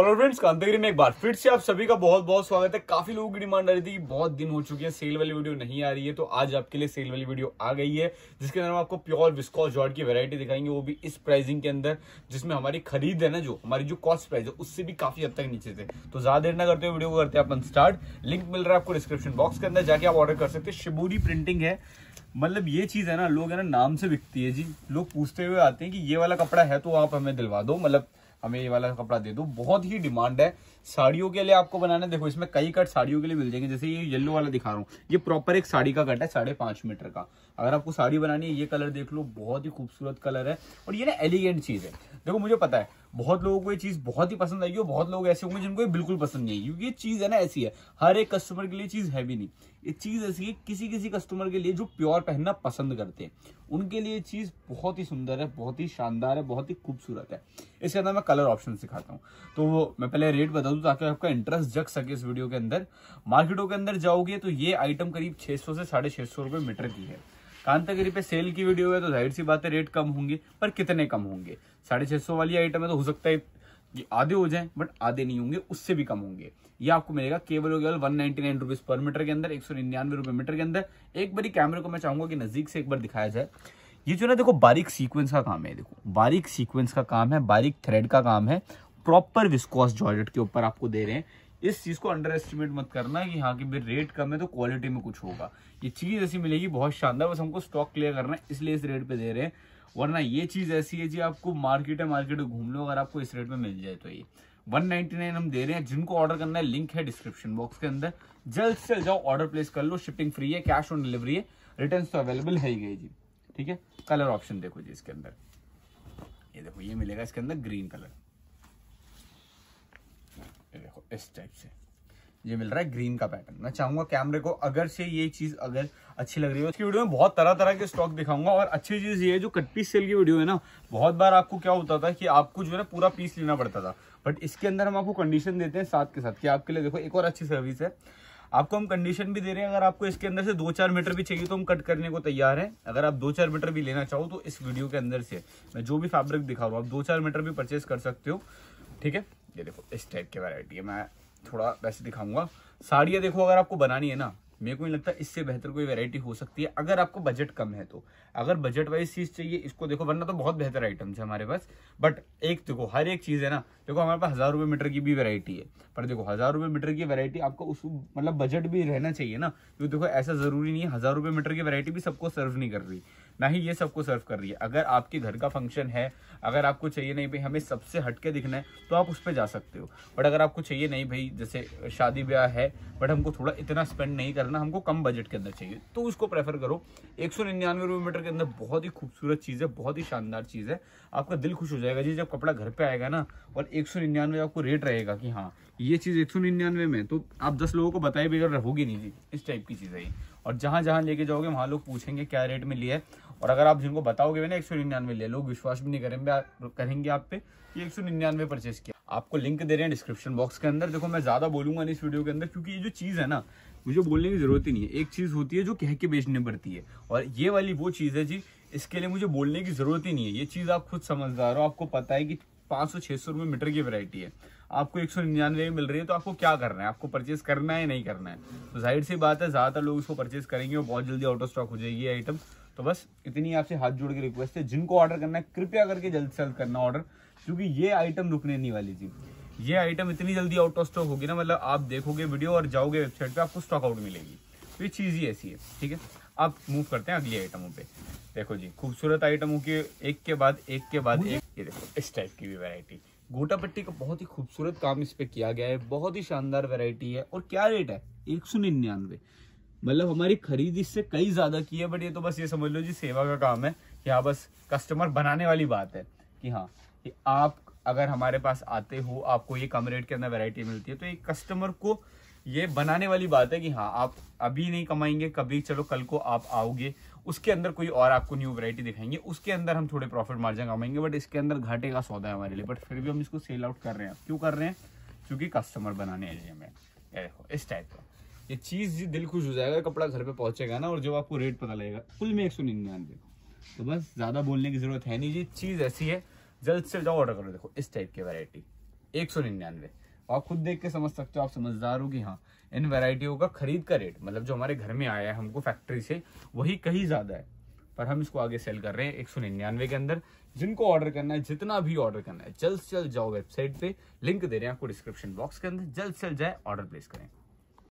hello friends कांतागिरी में एक बार फिर से आप सभी का बहुत बहुत स्वागत है काफी लोगों की डिमांड आ रही थी कि बहुत दिन हो चुके हैं सेल वाली वीडियो नहीं आ रही है तो आज आपके लिए सेल वाली वीडियो आ गई है जिसके अंदर हम आपको प्योर विस्कॉस जॉर्ड की वैरायटी दिखाएंगे वो भी इस प्राइसिंग के अंदर जिसमें हमारी खरीद है ना जो हमारी जो कॉस्ट प्राइस है उससे भी काफी हद तक नीचे थे तो ज्यादा देर ना करते हुए वीडियो को करते हैं अपन स्टार्ट लिंक मिल रहा है आपको डिस्क्रिप्शन बॉक्स के अंदर जाके आप ऑर्डर कर सकते हैं शिबूरी प्रिंटिंग है मतलब ये चीज़ है ना लोग है ना नाम से बिकती है जी लोग पूछते हुए आते हैं कि ये वाला कपड़ा है तो आप हमें दिलवा दो मतलब हमें ये वाला कपड़ा दे दो बहुत ही डिमांड है साड़ियों के लिए आपको बनाना देखो इसमें कई कट साड़ियों के लिए मिल जाएंगे जैसे ये येलो वाला दिखा रहा हूँ ये प्रॉपर एक साड़ी का कट है साढ़े मीटर का अगर आपको साड़ी बनानी है ये कलर देख लो बहुत ही खूबसूरत कलर है और ये ना एलिगेंट चीज़ है देखो मुझे पता है बहुत लोगों को ये चीज़ बहुत ही पसंद आएगी और बहुत लोग ऐसे होंगे जिनको ये बिल्कुल पसंद नहीं है क्योंकि ये चीज़ है ना ऐसी है हर एक कस्टमर के लिए चीज़ है भी नहीं ये चीज़ ऐसी है किसी किसी कस्टमर के लिए जो प्योर पहनना पसंद करते हैं उनके लिए चीज़ बहुत ही सुंदर है बहुत ही शानदार है बहुत ही खूबसूरत है इसके अंदर मैं कलर ऑप्शन सिखाता हूँ तो मैं पहले रेट बता दू ताकि आपका इंटरेस्ट जग सके इस वीडियो के अंदर मार्केटों के अंदर जाओगे तो ये आइटम करीब छह से साढ़े छह सौ मीटर की है कांतागिरी पे सेल की वीडियो है तो जाहिर सी बात है रेट कम होंगे पर कितने कम होंगे साढ़े छह सौ वाली आइटम है तो हो सकता है आधे हो जाए बट आधे नहीं होंगे उससे भी कम होंगे ये आपको मिलेगा केवल केवल one ninety nine rupees per meter के अंदर एक सौ निन्यानवे रुपए मीटर के अंदर एक बार कैमरे को मैं चाहूंगा कि नजदीक से एक बार दिखाया जाए ये जो ना देखो बारीक सीक्वेंस का काम है देखो बारीक सीक्वेंस का काम है बारीक थ्रेड का काम है प्रॉपर विस्कोस जॉर्जेट के ऊपर आपको दे रहे हैं इस चीज को अंडर एस्टिमेट मत करना कि हाँ कि भाई रेट कम है तो क्वालिटी में कुछ होगा ये चीज ऐसी मिलेगी बहुत शानदार बस हमको स्टॉक क्लियर करना है इसलिए इस रेट पे दे रहे हैं वरना ये चीज ऐसी है जी आपको मार्केट है मार्केट घूम लो अगर आपको इस रेट में मिल जाए तो ये 199 हम दे रहे हैं जिनको ऑर्डर करना है लिंक है डिस्क्रिप्शन बॉक्स के अंदर जल्द से जल्द जाओ ऑर्डर प्लेस कर लो शिपिंग फ्री है कैश ऑन डिलीवरी है रिटर्न तो अवेलेबल है ही गई जी ठीक है कलर ऑप्शन देखो जी इसके अंदर ये देखो ये मिलेगा इसके अंदर ग्रीन कलर इस टाइप से ये मिल रहा है ग्रीन का पैटर्न मैं चाहूंगा कैमरे को अगर से ये चीज अगर अच्छी लग रही हो इसकी वीडियो में बहुत तरह तरह के स्टॉक दिखाऊंगा और अच्छी चीज ये है जो कट पीस सेल की वीडियो है ना बहुत बार आपको क्या होता था कि आपको जो है ना पूरा पीस लेना पड़ता था बट इसके अंदर हम आपको कंडीशन देते हैं साथ के साथ कि आपके लिए देखो एक और अच्छी सर्विस है आपको हम कंडीशन भी दे रहे हैं अगर आपको इसके अंदर से दो चार मीटर भी चाहिए तो हम कट करने को तैयार हैं अगर आप दो चार मीटर भी लेना चाहो तो इस वीडियो के अंदर से मैं जो भी फैब्रिक दिखा रहा हूँ आप दो चार मीटर भी परचेस कर सकते हो ठीक है ये देखो इस टाइप की वैरायटी है मैं थोड़ा वैसे दिखाऊंगा साड़ियाँ देखो अगर आपको बनानी है ना मेरे को नहीं लगता इससे बेहतर कोई वैरायटी हो सकती है अगर आपको बजट कम है तो अगर बजट वाइज चीज़ चाहिए इसको देखो वरना तो बहुत बेहतर आइटम्स है हमारे पास बट एक देखो हर एक चीज़ है ना देखो हमारे पास हज़ार रुपये मीटर की भी वैरायटी है पर देखो हज़ार रुपये मीटर की वैरायटी आपको उस मतलब बजट भी रहना चाहिए ना क्योंकि तो देखो ऐसा ज़रूरी नहीं है हज़ार रुपये मीटर की वैरायटी भी सबको सर्व नहीं कर रही ना ही ये सबको सर्व कर रही है अगर आपके घर का फंक्शन है अगर आपको चाहिए नहीं भाई हमें सबसे हटके दिखना है तो आप उस पर जा सकते हो बट अगर आपको चाहिए नहीं भाई जैसे शादी ब्याह है बट हमको थोड़ा इतना स्पेंड नहीं करना हमको कम बजट के अंदर चाहिए तो उसको प्रेफर करो एक सौ निन्यानवे रुपये मीटर के अंदर बहुत ही खूबसूरत चीज़ है बहुत ही शानदार चीज़ है आपका दिल खुश हो जाएगा जी जब कपड़ा घर पर आएगा ना और एक सौ निन्यानवे आपको रेट रहेगा कि हाँ ये चीज़ एक सौ निन्यानवे में तो आप दस लोगों को बताए बगैर रहोगी नहीं इस टाइप की चीज़ है और जहाँ जहाँ लेके जाओगे वहाँ लोग पूछेंगे क्या रेट में लिया है और अगर आप जिनको बताओगे ना एक सौ निन्यानवे लिया लोग विश्वास भी नहीं करेंगे करेंगे आप पे कि एक सौ निन्यानवे परचेज किया आपको लिंक दे रहे हैं डिस्क्रिप्शन बॉक्स के अंदर देखो मैं ज़्यादा बोलूंगा नहीं इस वीडियो के अंदर क्योंकि ये जो चीज़ है ना मुझे बोलने की ज़रूरत ही नहीं है एक चीज़ होती है जो कह के बेचने पड़ती है और ये वाली वो चीज़ है जी इसके लिए मुझे बोलने की ज़रूरत ही नहीं है ये चीज़ आप खुद समझदार हो आपको पता है कि पाँच सौ छः सौ रुपये मीटर की वैरायटी है आपको एक सौ निन्यानवे मिल रही है तो आपको क्या करना है आपको परचेज करना है नहीं करना है तो जाहिर सी बात है ज़्यादातर लोग इसको परचेज करेंगे और बहुत जल्दी आउट ऑफ स्टॉक हो जाएगी आइटम तो बस इतनी आपसे हाथ जोड़ के रिक्वेस्ट है जिनको ऑर्डर करना है कृपया करके जल्द से जल्द करना ऑर्डर क्योंकि ये आइटम रुकने नहीं वाली थी ये आइटम इतनी जल्दी आउट ऑफ स्टॉक होगी ना मतलब आप देखोगे वीडियो और जाओगे वेबसाइट पे आपको स्टॉक आउट मिलेगी तो ये चीज़ ही ऐसी है ठीक है आप मूव करते हैं अगली आइटमों पे देखो जी खूबसूरत आइटमों के एक के बाद एक के बाद एक ये देखो इस टाइप की भी वैरायटी गोटा पट्टी का बहुत ही खूबसूरत काम इस पे किया गया है बहुत ही शानदार वेराइटी है और क्या रेट है एक सौ निन्यानवे मतलब हमारी खरीद इससे कई ज़्यादा की है बट ये तो बस ये समझ लो जी सेवा का काम है यहाँ बस कस्टमर बनाने वाली बात है कि हाँ कि आप अगर हमारे पास आते हो आपको ये कम रेट के अंदर वेराइटी मिलती है तो एक कस्टमर को ये बनाने वाली बात है कि हाँ आप अभी नहीं कमाएंगे कभी चलो कल को आप आओगे उसके अंदर कोई और आपको न्यू वैरायटी दिखाएंगे उसके अंदर हम थोड़े प्रॉफिट मार्जिन कमाएंगे बट इसके अंदर घाटे का सौदा है हमारे लिए बट फिर भी हम इसको सेल आउट कर रहे हैं क्यों कर रहे हैं क्योंकि कस्टमर बनाने एरिया में देखो इस टाइप का ये चीज़ दिल खुश हो जाएगा कपड़ा घर पर पहुंचेगा ना और जब आपको रेट पता लगेगा कुल में एक सौ निन्यानवे तो बस ज़्यादा बोलने की ज़रूरत है नहीं ये चीज़ ऐसी है जल्द से जल्द ऑर्डर करो देखो इस टाइप की वरायटी एक सौ निन्यानवे आप खुद देख के समझ सकते हो आप समझदार हो कि हाँ इन वेराइटियों का खरीद का रेट मतलब जो हमारे घर में आया है हमको फैक्ट्री से वही कहीं ज़्यादा है पर हम इसको आगे सेल कर रहे हैं एक सौ निन्यानवे के अंदर जिनको ऑर्डर करना है जितना भी ऑर्डर करना है जल्द से जल्द जाओ वेबसाइट पे लिंक दे रहे हैं आपको डिस्क्रिप्शन बॉक्स के अंदर जल्द से जल्द जाए ऑर्डर प्लेस करें